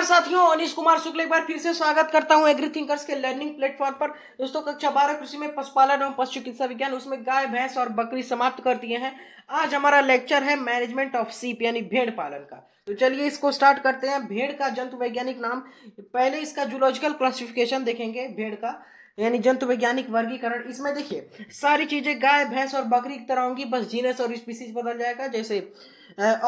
नमस्कार साथियों अनिश कुमार शुक्ल एक बार फिर से स्वागत करता हूं एग्री थिंकर्स के लर्निंग प्लेटफॉर्म पर दोस्तों कक्षा बारह कृषि में पशुपालन एवं पशु चिकित्सा विज्ञान उसमें गाय भैंस और बकरी समाप्त कर दिए हैं आज हमारा लेक्चर है मैनेजमेंट ऑफ सीप यानी भेड़ पालन का तो चलिए इसको स्टार्ट करते हैं भेड़ का जंतु वैज्ञानिक नाम पहले इसका जूलॉजिकल क्लासिफिकेशन देखेंगे भेड़ का यानी जंतु वैज्ञानिक वर्गीकरण इसमें देखिए सारी चीजें गाय भैंस और बकरी की तरह होंगी बस जीनस और स्पीसीज बदल जाएगा जैसे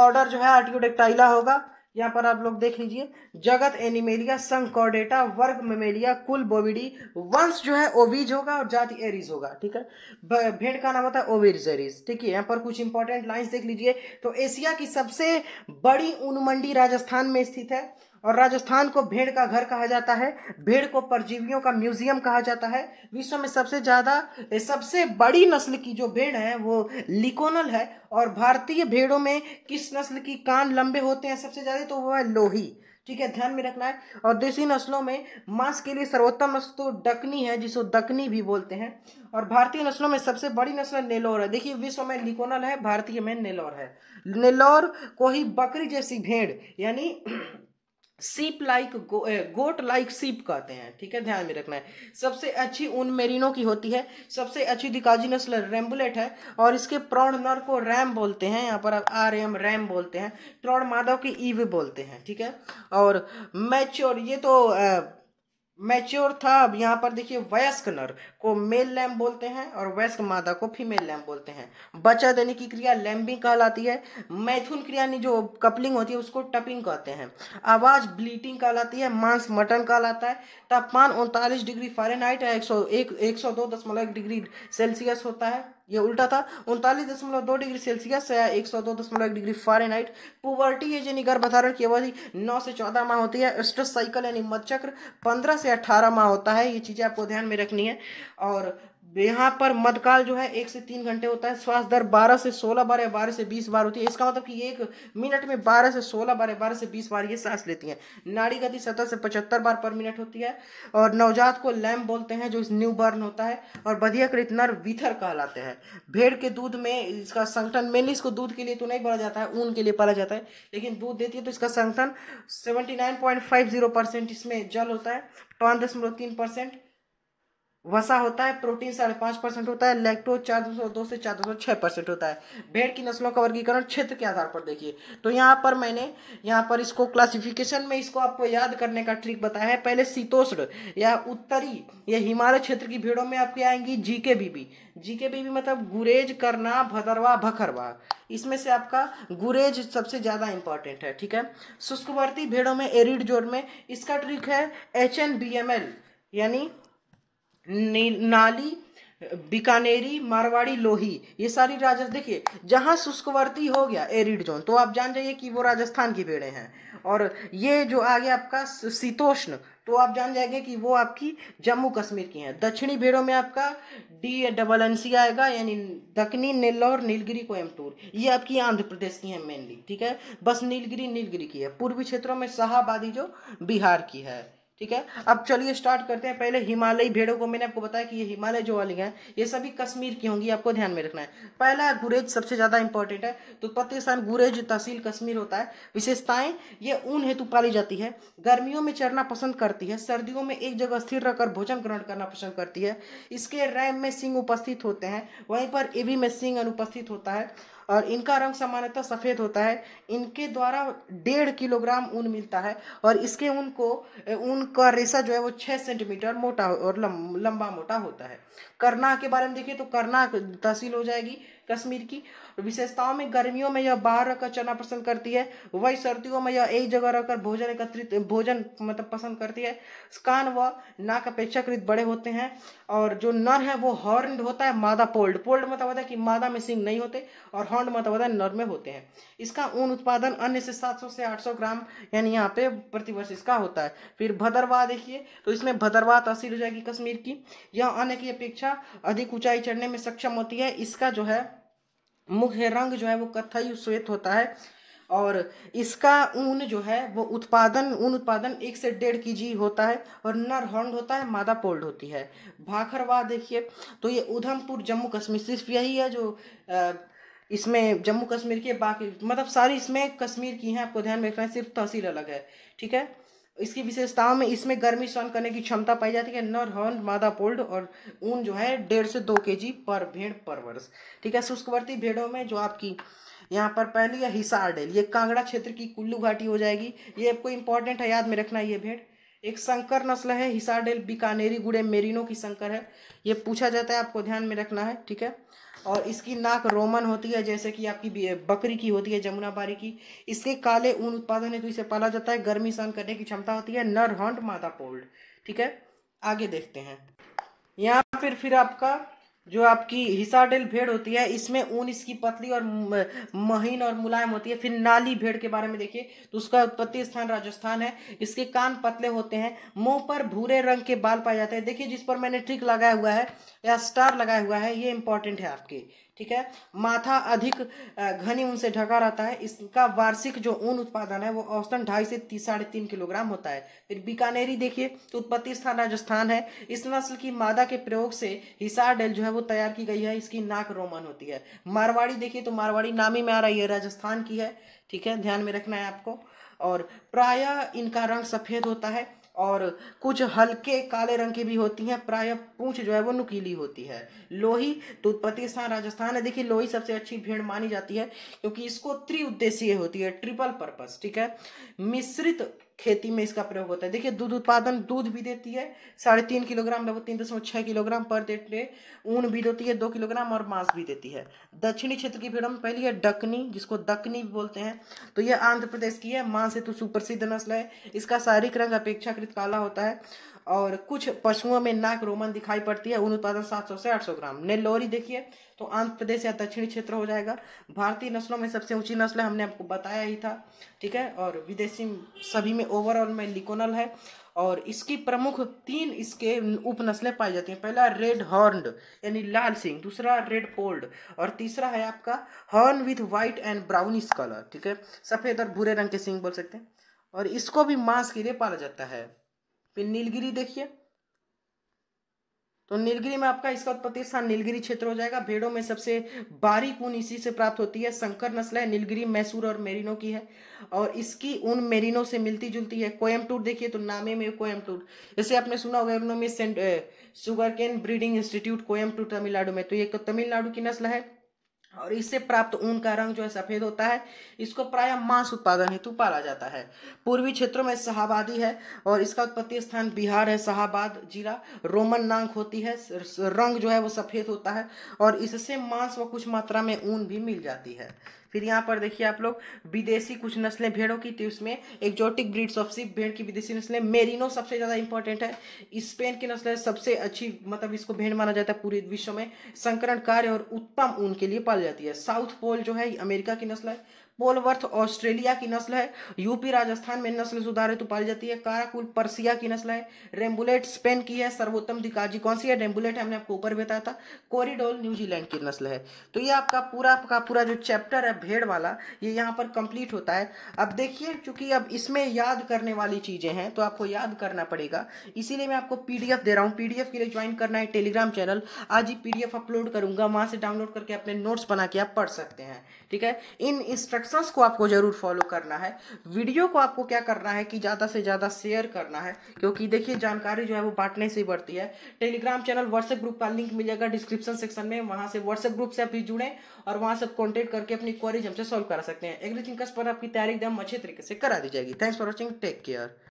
ऑर्डर जो है आर्टिकोडेक्टाइला होगा यहाँ पर आप लोग देख लीजिए जगत एनिमेलिया संकोडेटा वर्ग मेमेलिया कुल बोविडी वंश जो है ओवीज होगा और जाति एरीज होगा ठीक है भेड़ का नाम होता है ओवीज एरीज ठीक है यहाँ पर कुछ इंपॉर्टेंट लाइंस देख लीजिए तो एशिया की सबसे बड़ी उनमंडी राजस्थान में स्थित है और राजस्थान को भेड़ का घर कहा जाता है भेड़ को परजीवियों का म्यूजियम कहा जाता है विश्व में सबसे ज़्यादा सबसे बड़ी नस्ल की जो भेड़ है वो लिकोनल है और भारतीय भेड़ों में किस नस्ल की कान लंबे होते हैं सबसे ज़्यादा तो वो है लोही ठीक है ध्यान में रखना है और देसी नस्लों में मांस के लिए सर्वोत्तम नस्ल तो डकनी है जिसको दकनी भी बोलते हैं और भारतीय नस्लों में सबसे बड़ी नस्ल नेलोर है देखिए विश्व में लिकोनल है भारतीय में नेलोर है नेलोर को ही बकरी जैसी भेड़ यानी सीप लाइक गोट लाइक सीप कहते हैं ठीक है ध्यान में रखना है सबसे अच्छी उन मेरिनो की होती है सबसे अच्छी दिकाजी नस्ल रेम्बुलेट है और इसके प्रौढ़ नर को रैम बोलते हैं यहाँ पर आर एम रैम बोलते हैं प्रौढ़ माधव की ईव बोलते हैं ठीक है और मैच्योर ये तो आ, मैच्योर था अब यहाँ पर देखिए वयस्क नर को मेल लैम्ब बोलते हैं और वयस्क मादा को फीमेल लैम्ब बोलते हैं बच्चा देने की क्रिया लैम्बिंग कहलाती है मैथुन क्रिया जो कपलिंग होती है उसको टपिंग कहते हैं आवाज़ ब्लीटिंग कहलाती है मांस मटन कहलाता है तापमान उनतालीस डिग्री फारेनहाइट है एक सौ एक, सौ दो दशमलव डिग्री सेल्सियस होता है ये उल्टा था उनतालीस दशमलव दो डिग्री सेल्सियस से एक सौ दो दशमलव एक डिग्री फारेनहाइट पुवर्टी है यानी गर्भधारण की अवधि नौ से चौदह माह होती है स्ट्रेस साइकिल यानी मत चक्र पंद्रह से अट्ठारह माह होता है ये चीज़ें आपको ध्यान में रखनी है और यहाँ पर मध्यकाल जो है एक से तीन घंटे होता है श्वास दर बारह से सोलह बार या बारह से बीस बार होती है इसका मतलब कि एक मिनट में बारह से सोलह बार या बारह से बीस बार ये सांस लेती हैं नाड़ी गति सत्रह से पचहत्तर बार पर मिनट होती है और नवजात को लैम बोलते हैं जो न्यू बर्न होता है और बधिया कृत नर विथर कहलाते हैं भेड़ के दूध में इसका संगठन मेनली इसको दूध के लिए तो नहीं पाला जाता है ऊन के लिए पाला जाता है लेकिन दूध देती है तो इसका संगठन सेवेंटी इसमें जल होता है पाँच दशमलव तीन परसेंट वसा होता है प्रोटीन साढ़े पाँच परसेंट होता है लैक्टोज चार दो सौ दो से चार दो सौ छः परसेंट होता है भेड़ की नस्लों का वर्गीकरण क्षेत्र के आधार पर देखिए तो यहाँ पर मैंने यहाँ पर इसको क्लासिफिकेशन में इसको आपको याद करने का ट्रिक बताया है पहले शीतोष्ण या उत्तरी या हिमालय क्षेत्र की भेड़ों में आपकी आएंगी जी के बीबी जी के बीबी मतलब गुरेज करना भदरवा भखरवा इसमें से आपका गुरेज सबसे ज़्यादा इंपॉर्टेंट है ठीक है शुष्कवर्ती भेड़ों में एरिड जोड़ में इसका ट्रिक है H N B M L यानी नाली बीकानेरी मारवाड़ी लोही ये सारी राजस्थान देखिए जहाँ शुष्कवर्ती हो गया एरिड जोन तो आप जान जाइए कि वो राजस्थान की पेड़े हैं और ये जो आ गया आपका शीतोष्ण तो आप जान जाएंगे कि वो आपकी जम्मू कश्मीर की हैं दक्षिणी भेड़ों में आपका डी डबल एन सी आएगा यानी दक्षिणी नेल्लौर नीलगिरी कोयमतूर ये आपकी आंध्र प्रदेश की है मेनली ठीक है बस नीलगिरी नीलगिरी की है पूर्वी क्षेत्रों में शाहबादी जो बिहार की है ठीक है अब चलिए स्टार्ट करते हैं पहले हिमालयी भेड़ों को मैंने आपको बताया कि ये हिमालय जो वाली हैं ये सभी कश्मीर की होंगी आपको ध्यान में रखना है पहला गुरेज सबसे ज़्यादा इंपॉर्टेंट है तो पतिस्तान गुरेज तहसील कश्मीर होता है विशेषताएं ये ऊन हेतु पाली जाती है गर्मियों में चरना पसंद करती है सर्दियों में एक जगह स्थिर रहकर भोजन ग्रहण करना पसंद करती है इसके रैम में सिंह उपस्थित होते हैं वहीं पर एवी में सिंह अनुपस्थित होता है और इनका रंग सामान्यतः सफ़ेद होता है इनके द्वारा डेढ़ किलोग्राम ऊन मिलता है और इसके ऊन को ऊन का रेशा जो है वो छः सेंटीमीटर मोटा और लंबा मोटा होता है करना के बारे में देखिए तो करना तहसील हो जाएगी कश्मीर की विशेषताओं में गर्मियों में यह बाहर रहकर चना पसंद करती है वही सर्दियों में यह एक जगह रहकर भोजन एकत्रित भोजन मतलब पसंद करती है कान व नाक अपेक्षाकृत बड़े होते हैं और जो नर है वो हॉर्न होता है मादा पोल्ड पोल्ड मतलब होता है कि मादा में सिंह नहीं होते और हॉर्न मतलब होता है नर में होते हैं इसका ऊन उत्पादन अन्य से सात से आठ ग्राम यानी यहाँ पे प्रतिवर्ष इसका होता है फिर भदरवाह देखिए तो इसमें भदरवाह तहसील हो जाएगी कश्मीर की यह अन्य की अपेक्षा अधिक ऊंचाई चढ़ने में सक्षम होती है इसका जो है मुख्य रंग जो है वो कथई श्वेत होता है और इसका ऊन जो है वो उत्पादन ऊन उत्पादन एक से डेढ़ के जी होता है और नर हॉर्न होता है मादा पोल्ड होती है भाखरवा देखिए तो ये उधमपुर जम्मू कश्मीर सिर्फ यही है जो इसमें जम्मू कश्मीर के बाकी मतलब सारी इसमें कश्मीर की हैं आपको ध्यान में रखना है सिर्फ तहसील अलग है ठीक है इसकी विशेषताओं में इसमें गर्मी सहन करने की क्षमता पाई जाती है नर हॉन मादा पोल्ड और ऊन जो है डेढ़ से दो के जी पर भेड़ पर वर्ष ठीक है शुष्कवर्ती भेड़ों में जो आपकी यहाँ पर पहली है हिसार डेल ये कांगड़ा क्षेत्र की कुल्लू घाटी हो जाएगी ये आपको इंपॉर्टेंट है याद में रखना ये भेड़ एक संकर नस्ल है हिसाडेल बीकानेरी गुड़े मेरिनो की संकर है ये पूछा जाता है आपको ध्यान में रखना है ठीक है और इसकी नाक रोमन होती है जैसे कि आपकी बकरी की होती है जमुनाबारी की इसके काले ऊन उत्पादन हेतु इसे पाला जाता है गर्मी सहन करने की क्षमता होती है नर हॉन्ट मादा पोल्ड ठीक है आगे देखते हैं यहाँ फिर फिर आपका जो आपकी हिसाडेल भेड़ होती है इसमें ऊन इसकी पतली और महीन और मुलायम होती है फिर नाली भेड़ के बारे में देखिए तो उसका उत्पत्ति स्थान राजस्थान है इसके कान पतले होते हैं मुंह पर भूरे रंग के बाल पाए जाते हैं देखिए जिस पर मैंने ट्रिक लगाया हुआ है या स्टार लगा हुआ है ये इंपॉर्टेंट है आपके ठीक है माथा अधिक घनी ऊन से ढका रहता है इसका वार्षिक जो ऊन उत्पादन है वो औसतन ढाई से साढ़े तीन किलोग्राम होता है फिर बीकानेरी देखिए तो उत्पत्ति स्थान राजस्थान है इस नस्ल की मादा के प्रयोग से हिसार डेल जो है वो तैयार की गई है इसकी नाक रोमन होती है मारवाड़ी देखिए तो मारवाड़ी नामी में आ रही है राजस्थान की है ठीक है ध्यान में रखना है आपको और प्राय इनका रंग सफ़ेद होता है और कुछ हल्के काले रंग की भी होती हैं प्राय पूंछ जो है वो नुकीली होती है लोही तो उत्पत्ति स्थान राजस्थान है देखिए लोही सबसे अच्छी भेड़ मानी जाती है क्योंकि इसको त्रिउद्देशीय होती है ट्रिपल पर्पस ठीक है मिश्रित खेती में इसका प्रयोग होता है देखिए दूध उत्पादन दूध भी देती है साढ़े तीन किलोग्राम लगभग तीन दशमलव छः किलोग्राम पर डे डे ऊन भी देती है दो किलोग्राम और मांस भी देती है दक्षिणी क्षेत्र की भेड़ों में पहली है डकनी जिसको दकनी बोलते हैं तो यह आंध्र प्रदेश की है मांस हेतु सुप्रसिद्ध नस्ल है इसका शारीरिक रंग अपेक्षाकृत काला होता है और कुछ पशुओं में नाक रोमन दिखाई पड़ती है उन उत्पादन 700 से 800 ग्राम नेल्लोरी देखिए तो आंध्र प्रदेश या दक्षिणी क्षेत्र हो जाएगा भारतीय नस्लों में सबसे ऊंची नस्ल है हमने आपको बताया ही था ठीक है और विदेशी सभी में ओवरऑल में लिकोनल है और इसकी प्रमुख तीन इसके उप नस्लें पाई जाती हैं पहला रेड हॉर्न यानी लाल सिंह दूसरा रेड पोल्ड और तीसरा है आपका horn with white and brownish colour ठीक है सफ़ेद और भूरे रंग के सिंह बोल सकते हैं और इसको भी मांस के लिए पाला जाता है फिर नीलगिरी देखिए तो नीलगिरी में आपका इसका उत्पत्ति स्थान नीलगिरी क्षेत्र हो जाएगा भेड़ों में सबसे बारीक ऊन इसी से प्राप्त होती है संकर नस्ल है नीलगिरी मैसूर और मेरिनो की है और इसकी ऊन मेरिनो से मिलती जुलती है कोयमटूर देखिए तो नामे में कोयमटूर जैसे आपने सुना होगा उन्होंने sugar sugarcane breeding institute Coimbatore Tamil Nadu में तो ये तमिलनाडु की नस्ल है और इससे प्राप्त ऊन का रंग जो है सफ़ेद होता है इसको प्राय मांस उत्पादन हेतु पाला जाता है पूर्वी क्षेत्रों में शहाबादी है और इसका उत्पत्ति स्थान बिहार है शाहबाद जिला रोमन नांग होती है रंग जो है वो सफ़ेद होता है और इससे मांस व कुछ मात्रा में ऊन भी मिल जाती है फिर यहाँ पर देखिए आप लोग विदेशी कुछ नस्लें भेड़ों की थी उसमें एक्जोटिक ब्रीड्स ऑफ सिप भेड़ की विदेशी नस्लें मेरिनो सबसे ज़्यादा इंपॉर्टेंट है स्पेन की नस्लें सबसे अच्छी मतलब इसको भेड़ माना जाता है पूरे विश्व में संकरण कार्य और उत्तम ऊन के लिए पाल जाती है साउथ पोल जो है अमेरिका की नस्ल है पोलवर्थ ऑस्ट्रेलिया की नस्ल है यूपी राजस्थान में नस्ल सुधार है तो पाई जाती है काराकुल पर्सिया की नस्ल है रेम्बुलेट स्पेन की है सर्वोत्तम दिकाजी कौन सी है रेम्बुलेट हमने आपको ऊपर बताया था कोरिडोल न्यूजीलैंड की नस्ल है तो ये आपका पूरा आपका पूरा जो चैप्टर है भेड़ वाला ये यहाँ पर कंप्लीट होता है अब देखिए चूंकि अब इसमें याद करने वाली चीज़ें हैं तो आपको याद करना पड़ेगा इसीलिए मैं आपको पी दे रहा हूँ पी के लिए ज्वाइन करना है टेलीग्राम चैनल आज ही पी अपलोड करूंगा वहां से डाउनलोड करके अपने नोट्स बना के आप पढ़ सकते हैं ठीक है इन इंस्ट्रक्शंस को आपको ज़रूर फॉलो करना है वीडियो को आपको क्या करना है कि ज़्यादा से ज़्यादा शेयर करना है क्योंकि देखिए जानकारी जो है वो बांटने से ही बढ़ती है टेलीग्राम चैनल व्हाट्सएप ग्रुप का लिंक मिलेगा डिस्क्रिप्शन सेक्शन में वहाँ से व्हाट्सएप ग्रुप से आप भी जुड़ें और वहाँ से कॉन्टेक्ट करके अपनी क्वारीज हमसे सॉल्व करा सकते हैं एग्रीथिंग कस पर आपकी तैयारी एकदम अच्छे तरीके से करा दी जाएगी thanks for watching take care